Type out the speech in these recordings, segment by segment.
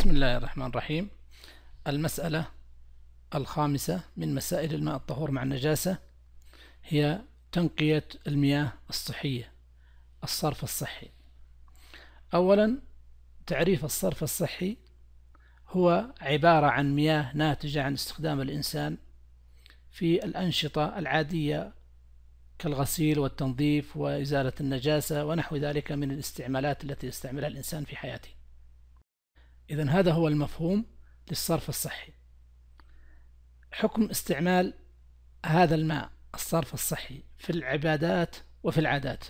بسم الله الرحمن الرحيم المسألة الخامسة من مسائل الماء الطهور مع النجاسة هي تنقية المياه الصحية الصرف الصحي أولا تعريف الصرف الصحي هو عبارة عن مياه ناتجة عن استخدام الإنسان في الأنشطة العادية كالغسيل والتنظيف وإزالة النجاسة ونحو ذلك من الاستعمالات التي يستعملها الإنسان في حياته إذا هذا هو المفهوم للصرف الصحي حكم استعمال هذا الماء الصرف الصحي في العبادات وفي العادات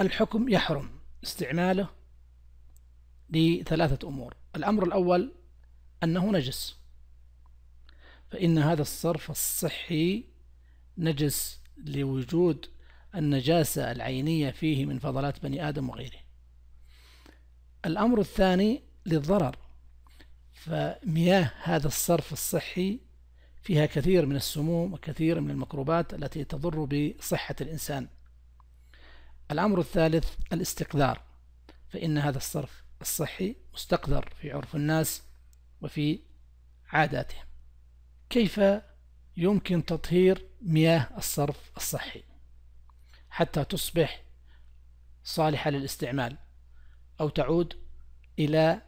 الحكم يحرم استعماله لثلاثة أمور الأمر الأول أنه نجس فإن هذا الصرف الصحي نجس لوجود النجاسة العينية فيه من فضلات بني آدم وغيره الأمر الثاني للضرر فمياه هذا الصرف الصحي فيها كثير من السموم وكثير من الميكروبات التي تضر بصحة الإنسان الأمر الثالث الاستقذار فإن هذا الصرف الصحي مستقذر في عرف الناس وفي عاداتهم كيف يمكن تطهير مياه الصرف الصحي حتى تصبح صالحة للاستعمال أو تعود إلى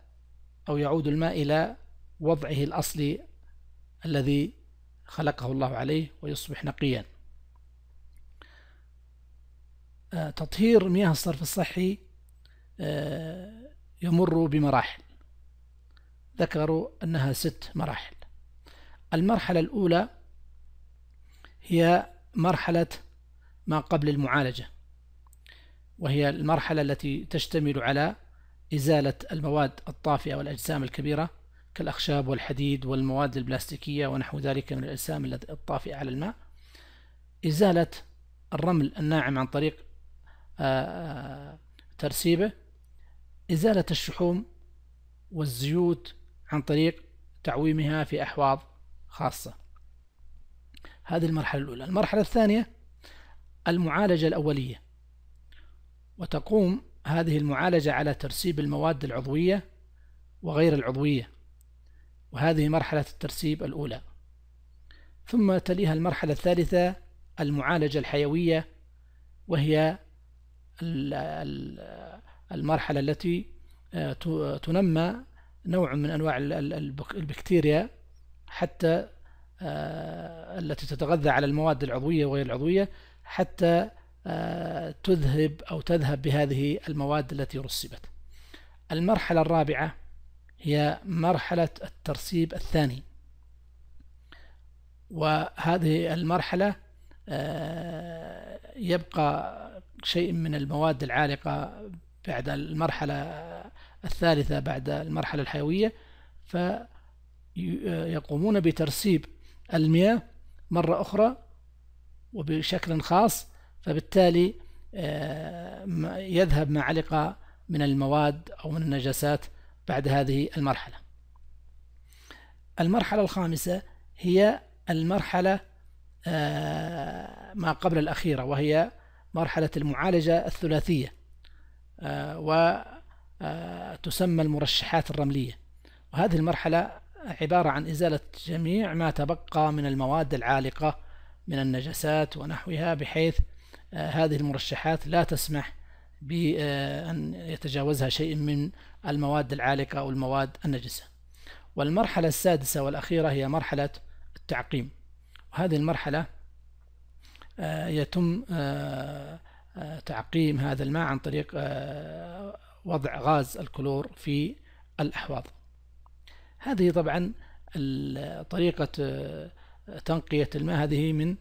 أو يعود الماء إلى وضعه الأصلي الذي خلقه الله عليه ويصبح نقيا آه، تطهير مياه الصرف الصحي آه، يمر بمراحل ذكروا أنها ست مراحل المرحلة الأولى هي مرحلة ما قبل المعالجة وهي المرحلة التي تشتمل على إزالة المواد الطافئة والأجسام الكبيرة كالأخشاب والحديد والمواد البلاستيكية ونحو ذلك من الأجسام الطافئة على الماء إزالة الرمل الناعم عن طريق آه، آه، ترسيبه إزالة الشحوم والزيوت عن طريق تعويمها في أحواض خاصة هذه المرحلة الأولى المرحلة الثانية المعالجة الأولية وتقوم هذه المعالجة على ترسيب المواد العضوية وغير العضوية وهذه مرحلة الترسيب الأولى ثم تليها المرحلة الثالثة المعالجة الحيوية وهي المرحلة التي آه، تنمى نوع من أنواع البكتيريا حتى آه، التي تتغذى على المواد العضوية وغير العضوية حتى تذهب أو تذهب بهذه المواد التي رسبت المرحلة الرابعة هي مرحلة الترسيب الثاني وهذه المرحلة آه، يبقى شيء من المواد العالقة بعد المرحلة الثالثة بعد المرحلة الحيوية فيقومون بترسيب المياه مرة أخرى وبشكل خاص فبالتالي آه، يذهب ما علق من المواد أو من النجاسات بعد هذه المرحلة المرحلة الخامسة هي المرحلة آه، ما قبل الأخيرة وهي مرحلة المعالجة الثلاثية آه، وتسمى المرشحات الرملية وهذه المرحلة عبارة عن إزالة جميع ما تبقى من المواد العالقة من النجاسات ونحوها بحيث آه، هذه المرشحات لا تسمح بأن يتجاوزها شيء من المواد العالقة أو المواد النجسة والمرحلة السادسة والأخيرة هي مرحلة التعقيم وهذه المرحلة آه، يتم آه، تعقيم هذا الماء عن طريق وضع غاز الكلور في الأحواض هذه طبعا طريقة تنقية الماء هذه من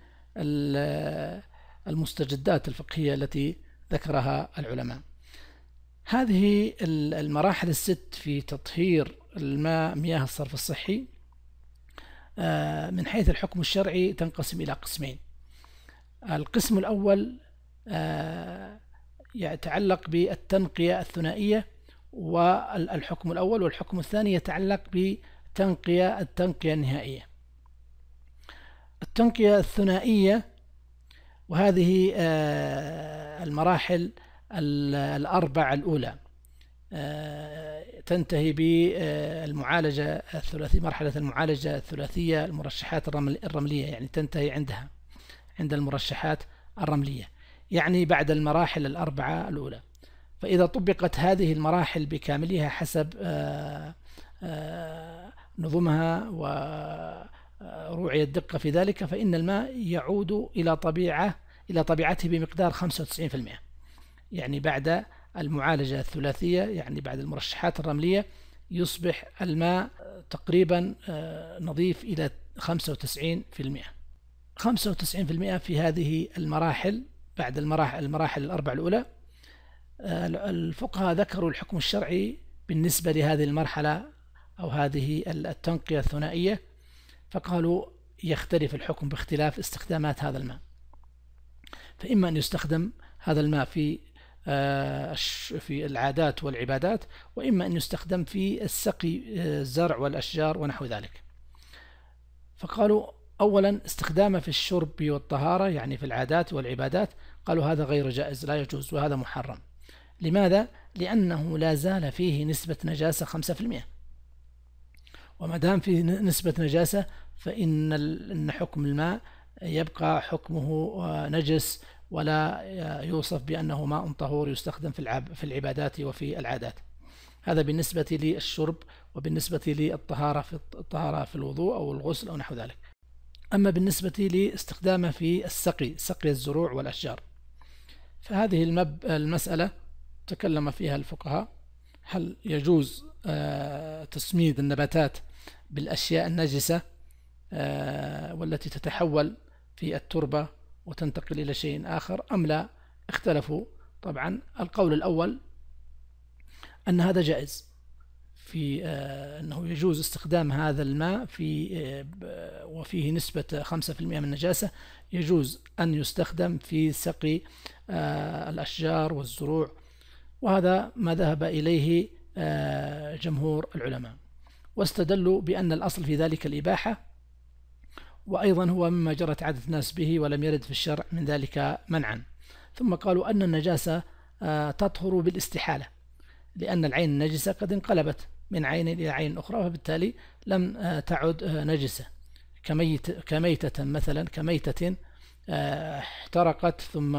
المستجدات الفقهية التي ذكرها العلماء هذه المراحل الست في تطهير الماء مياه الصرف الصحي آه، من حيث الحكم الشرعي تنقسم إلى قسمين القسم الأول آه، يتعلق بالتنقية الثنائية والحكم الأول والحكم الثاني يتعلق بتنقية التنقية النهائية التنقية الثنائية وهذه آه، المراحل الأربع الأولى آه، تنتهي بالمعالجة الثلاثية مرحلة المعالجة الثلاثية المرشحات الرملية يعني تنتهي عندها عند المرشحات الرملية يعني بعد المراحل الأربعة الأولى فإذا طبقت هذه المراحل بكاملها حسب آه، نظمها و روعي الدقة في ذلك فإن الماء يعود إلى طبيعة إلى طبيعته بمقدار 95% يعني بعد المعالجة الثلاثية يعني بعد المرشحات الرملية يصبح الماء تقريبا آه، نظيف إلى 95% 95% في هذه المراحل بعد المراحل المراحل الأربع الأولى آه، الفقهاء ذكروا الحكم الشرعي بالنسبة لهذه المرحلة أو هذه التنقية الثنائية فقالوا يختلف الحكم باختلاف استخدامات هذا الماء فإما أن يستخدم هذا الماء في آه، في العادات والعبادات وإما أن يستخدم في السقي آه، الزرع والأشجار ونحو ذلك فقالوا أولا استخدامه في الشرب والطهارة يعني في العادات والعبادات قالوا هذا غير جائز لا يجوز وهذا محرم لماذا؟ لأنه لا زال فيه نسبة نجاسة 5% وما دام فيه نسبة نجاسة فإن إن حكم الماء يبقى حكمه آه، نجس ولا آه، يوصف بأنه ماء طهور يستخدم في في العبادات وفي العادات هذا بالنسبة للشرب وبالنسبة للطهارة في الطهارة في الوضوء أو الغسل أو نحو ذلك أما بالنسبة لاستخدامه في السقي سقي الزروع والأشجار فهذه المب... المسألة تكلم فيها الفقهاء هل يجوز آه، تسميد النباتات بالأشياء النجسة آه، والتي تتحول في التربة وتنتقل إلى شيء آخر أم لا اختلفوا طبعا القول الأول أن هذا جائز في آه، أنه يجوز استخدام هذا الماء في آه، وفيه نسبة 5% من النجاسة يجوز أن يستخدم في سقي الأشجار والزروع وهذا ما ذهب إليه جمهور العلماء واستدلوا بأن الأصل في ذلك الإباحة وأيضا هو مما جرت عادة الناس به ولم يرد في الشرع من ذلك منعا ثم قالوا أن النجاسة آه، تطهر بالاستحالة لأن العين النجسة قد انقلبت من عين إلى عين أخرى فبالتالي لم آه، تعد آه، نجسة كميت كميتة مثلا كميتة احترقت ثم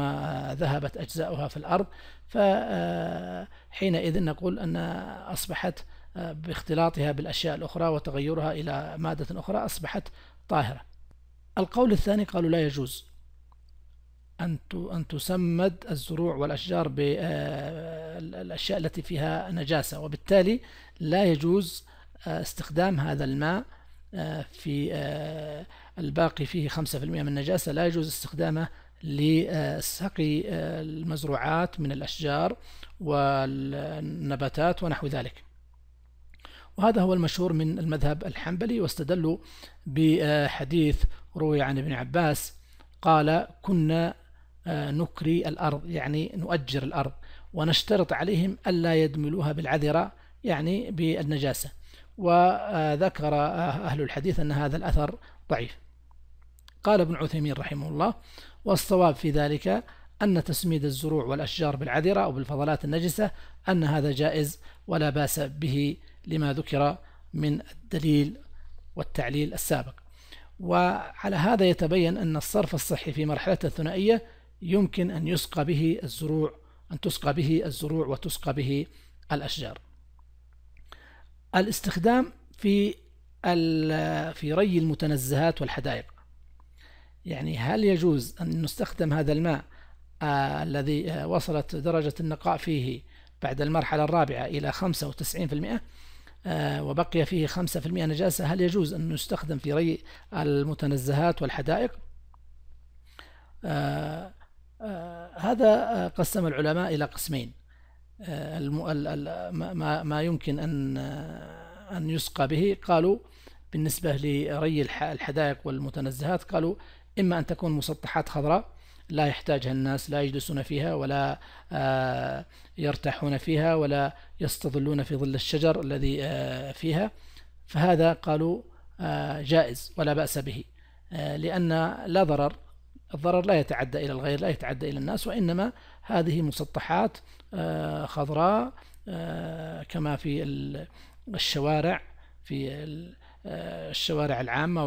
ذهبت أجزاؤها في الأرض فحينئذ نقول أن أصبحت باختلاطها بالأشياء الأخرى وتغيرها إلى مادة أخرى أصبحت طاهرة القول الثاني قالوا لا يجوز أن تسمد الزروع والأشجار بالأشياء آه، التي فيها نجاسة وبالتالي لا يجوز آه، استخدام هذا الماء آه، في الباقي فيه 5% من النجاسة لا يجوز استخدامه لسقي المزروعات من الأشجار والنباتات ونحو ذلك وهذا هو المشهور من المذهب الحنبلي واستدلوا بحديث روي عن ابن عباس قال كنا آه، نكري الأرض يعني نؤجر الأرض ونشترط عليهم ألا يدملوها بالعذرة يعني بالنجاسة وذكر آه، أهل الحديث أن هذا الأثر ضعيف قال ابن عثيمين رحمه الله والصواب في ذلك أن تسميد الزروع والأشجار بالعذرة أو بالفضلات النجسة أن هذا جائز ولا بأس به لما ذكر من الدليل والتعليل السابق وعلى هذا يتبين أن الصرف الصحي في مرحلة الثنائية يمكن أن يسقى به الزروع أن تسقى به الزروع وتسقى به الأشجار الاستخدام في في ري المتنزهات والحدائق يعني هل يجوز أن نستخدم هذا الماء آه، الذي آه، وصلت درجة النقاء فيه بعد المرحلة الرابعة إلى 95% آه، وبقي فيه 5% نجاسة هل يجوز أن يستخدم في ري المتنزهات والحدائق آه، آه، هذا قسم العلماء إلى قسمين ما يمكن أن أن يسقى به قالوا بالنسبة لري الحدائق والمتنزهات قالوا إما أن تكون مسطحات خضراء لا يحتاجها الناس لا يجلسون فيها ولا آه، يرتاحون فيها ولا يستظلون في ظل الشجر الذي آه، فيها فهذا قالوا آه، جائز ولا بأس به لأن لا ضرر الضرر لا يتعدى إلى الغير لا يتعدى إلى الناس وإنما هذه مسطحات خضراء كما في الشوارع في الشوارع العامة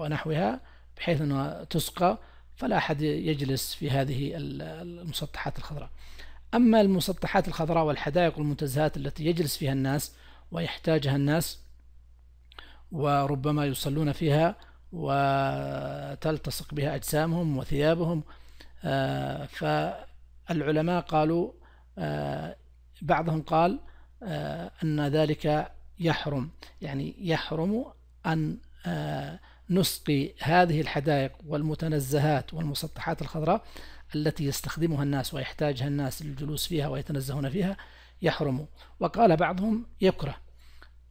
ونحوها بحيث أنها تسقى فلا أحد يجلس في هذه المسطحات الخضراء أما المسطحات الخضراء والحدائق والمنتزهات التي يجلس فيها الناس ويحتاجها الناس وربما يصلون فيها وتلتصق بها أجسامهم وثيابهم آه، فالعلماء قالوا آه، بعضهم قال آه، أن ذلك يحرم يعني يحرم أن نسقي هذه الحدائق والمتنزهات والمسطحات الخضراء التي يستخدمها الناس ويحتاجها الناس للجلوس فيها ويتنزهون فيها يحرم وقال بعضهم يكره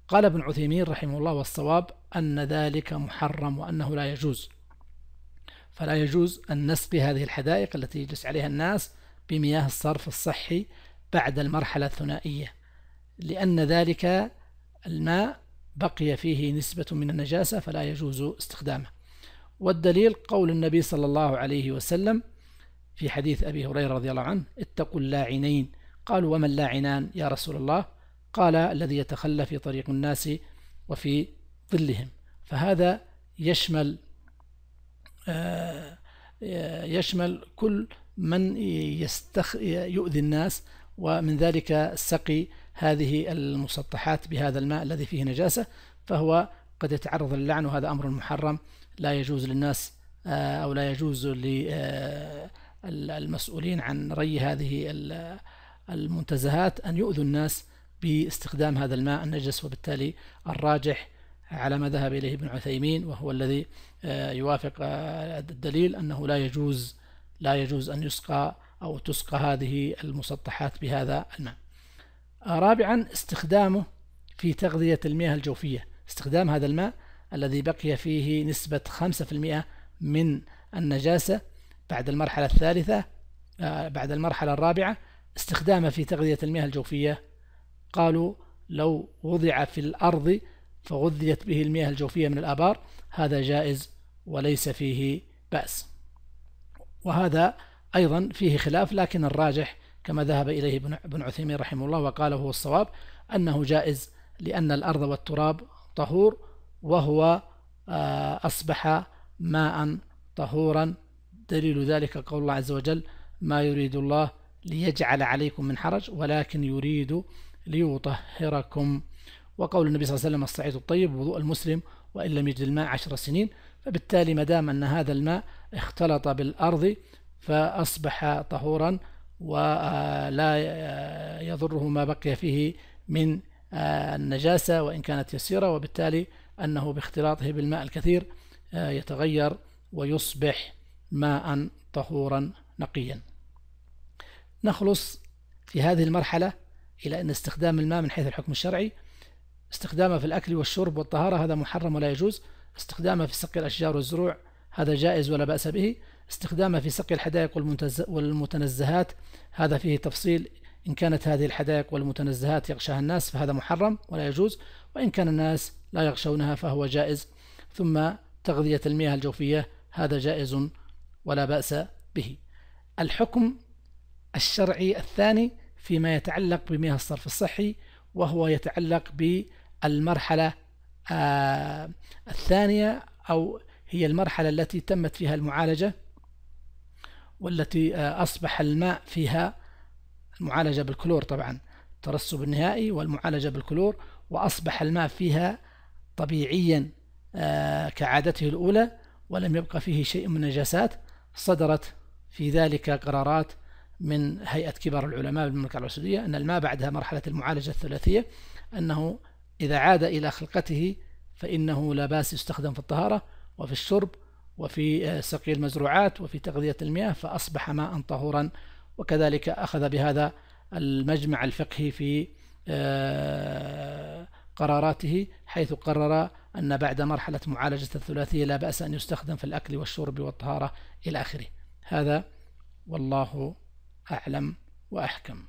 قال ابن عثيمين رحمه الله والصواب أن ذلك محرم وأنه لا يجوز فلا يجوز أن نسقي هذه الحدائق التي يجلس عليها الناس بمياه الصرف الصحي بعد المرحلة الثنائية لأن ذلك الماء بقي فيه نسبة من النجاسة فلا يجوز استخدامه والدليل قول النبي صلى الله عليه وسلم في حديث أبي هريرة رضي الله عنه اتقوا اللاعنين قالوا وما اللاعنان يا رسول الله قال الذي يتخلى في طريق الناس وفي ظلهم فهذا يشمل آه، يشمل كل من يستخ يؤذي الناس ومن ذلك السقي هذه المسطحات بهذا الماء الذي فيه نجاسة فهو قد يتعرض للعن وهذا أمر محرم لا يجوز للناس آه، أو لا يجوز للمسؤولين آه، عن ري هذه المنتزهات أن يؤذوا الناس باستخدام هذا الماء النجس وبالتالي الراجح على ما ذهب إليه ابن عثيمين وهو الذي آه، يوافق الدليل أنه لا يجوز لا يجوز أن يسقى أو تسقى هذه المسطحات بهذا الماء رابعا استخدامه في تغذية المياه الجوفية استخدام هذا الماء الذي بقي فيه نسبة 5% من النجاسة بعد المرحلة الثالثة آه، بعد المرحلة الرابعة استخدامه في تغذية المياه الجوفية قالوا لو وضع في الأرض فغذيت به المياه الجوفية من الآبار هذا جائز وليس فيه بأس وهذا أيضا فيه خلاف لكن الراجح كما ذهب إليه ابن عثيمين رحمه الله وقال هو الصواب أنه جائز لأن الأرض والتراب طهور وهو آه، أصبح ماء طهورا دليل ذلك قول الله عز وجل ما يريد الله ليجعل عليكم من حرج ولكن يريد ليطهركم وقول النبي صلى الله عليه وسلم الصعيد الطيب وضوء المسلم وإن لم يجد الماء عشر سنين فبالتالي ما دام أن هذا الماء اختلط بالأرض فأصبح طهورا ولا يضره ما بقي فيه من النجاسة وإن كانت يسيرة وبالتالي أنه باختلاطه بالماء الكثير يتغير ويصبح ماء طهورا نقيا نخلص في هذه المرحلة إلى أن استخدام الماء من حيث الحكم الشرعي استخدامه في الأكل والشرب والطهارة هذا محرم ولا يجوز استخدامه في سقي الأشجار والزروع هذا جائز ولا بأس به استخدامه في سقي الحدائق والمتنزهات هذا فيه تفصيل إن كانت هذه الحدائق والمتنزهات يغشاها الناس فهذا محرم ولا يجوز وإن كان الناس لا يغشونها فهو جائز ثم تغذية المياه الجوفية هذا جائز ولا بأس به الحكم الشرعي الثاني فيما يتعلق بمياه الصرف الصحي وهو يتعلق بالمرحلة آه، الثانية أو هي المرحلة التي تمت فيها المعالجة والتي آه، أصبح الماء فيها المعالجة بالكلور طبعا الترسب النهائي والمعالجة بالكلور وأصبح الماء فيها طبيعيا آه، كعادته الأولى ولم يبقى فيه شيء من النجاسات صدرت في ذلك قرارات من هيئة كبار العلماء بالمملكة العربية السعودية أن الماء بعدها مرحلة المعالجة الثلاثية أنه إذا عاد إلى خلقته فإنه لا باس يستخدم في الطهارة وفي الشرب وفي آه، سقي المزروعات وفي تغذية المياه فأصبح ماء طهورا وكذلك أخذ بهذا المجمع الفقهي في آه، قراراته حيث قرر أن بعد مرحلة معالجة الثلاثية لا بأس أن يستخدم في الأكل والشرب والطهارة إلى آخره هذا والله أعلم وأحكم